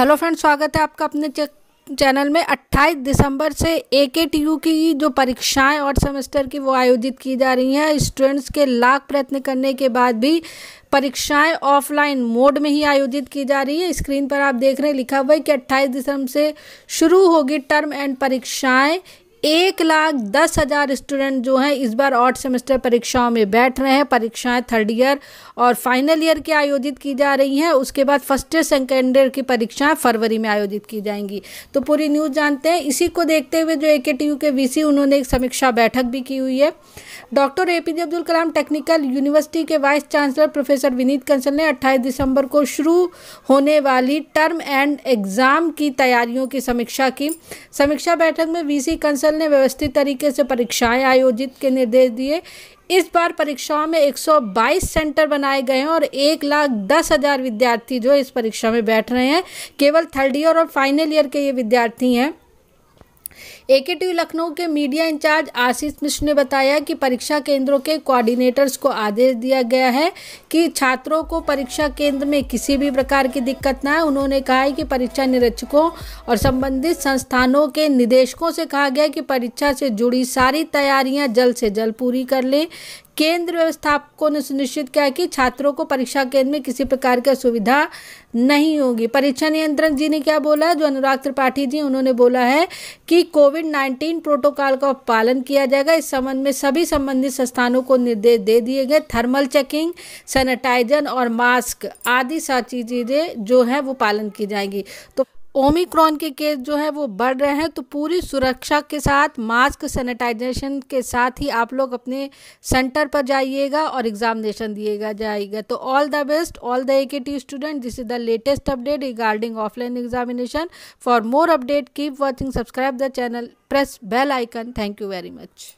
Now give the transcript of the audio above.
hello friend स्वागत है आपका अपने चैनल में 28 दिसंबर से ए के टी यू की जो परीक्षाएं और सेमेस्टर की वो आयोजित की जा रही हैं स्टूडेंट्स के लाख प्रयत्न करने के बाद भी परीक्षाएं ऑफलाइन मोड में ही आयोजित की जा रही है स्क्रीन पर आप देख रहे हैं लिखा हुआ है कि 28 दिसंबर से शुरू होगी टर्म एंड परीक्षाएं एक लाख दस हज़ार स्टूडेंट जो हैं इस बार आठ सेमेस्टर परीक्षाओं में बैठ रहे हैं परीक्षाएं थर्ड ईयर और फाइनल ईयर की आयोजित की जा रही हैं उसके बाद फर्स्ट ईयर सेकेंड ईयर की परीक्षाएं फरवरी में आयोजित की जाएंगी तो पूरी न्यूज़ जानते हैं इसी को देखते हुए जो ए के टी यू के वी सी उन्होंने एक समीक्षा बैठक भी की हुई है doctor A P J Abdul Kalam technical university के vice chancellor professor Vineet Kansal ने अट्ठाईस दिसंबर को शुरू होने वाली टर्म एंड एग्ज़ाम की तैयारियों की समीक्षा की समीक्षा बैठक में वी सी कंसल मंडल ने व्यवस्थित तरीके से परीक्षाएं आयोजित के निर्देश दिए इस बार परीक्षाओं में 122 सेंटर बनाए गए हैं और एक लाख दस हज़ार विद्यार्थी जो इस परीक्षा में बैठ रहे हैं केवल थर्ड ईयर और फाइनल ईयर के ये विद्यार्थी हैं एके टी लखनऊ के मीडिया इंचार्ज आशीष मिश्र ने बताया कि परीक्षा केंद्रों के कोऑर्डिनेटर्स को आदेश दिया गया है कि छात्रों को परीक्षा केंद्र में किसी भी प्रकार की दिक्कत ना है उन्होंने कहा है कि परीक्षा निरीक्षकों और संबंधित संस्थानों के निदेशकों से कहा गया कि परीक्षा से जुड़ी सारी तैयारियां जल्द से जल्द पूरी कर लें केंद्र व्यवस्थापकों ने सुनिश्चित किया कि छात्रों को परीक्षा केंद्र में किसी प्रकार की सुविधा नहीं होगी परीक्षा नियंत्रक जी ने क्या बोला है जो अनुराग त्रिपाठी जी उन्होंने बोला है कि कोविड नाइन्टीन प्रोटोकॉल का पालन किया जाएगा इस संबंध में सभी संबंधित संस्थानों को निर्देश दे दिए गए थर्मल चेकिंग सैनिटाइजर और मास्क आदि सारी चीज़ें जो है वो पालन की जाएगी तो ओमिक्रॉन के केस जो है वो बढ़ रहे हैं तो पूरी सुरक्षा के साथ मास्क सैनिटाइजेशन के साथ ही आप लोग अपने सेंटर पर जाइएगा और एग्जामिनेशन दिएगा जाएगा तो all the best all the A K T student this is the latest update regarding offline examination for more update keep watching subscribe the channel press bell icon thank you very much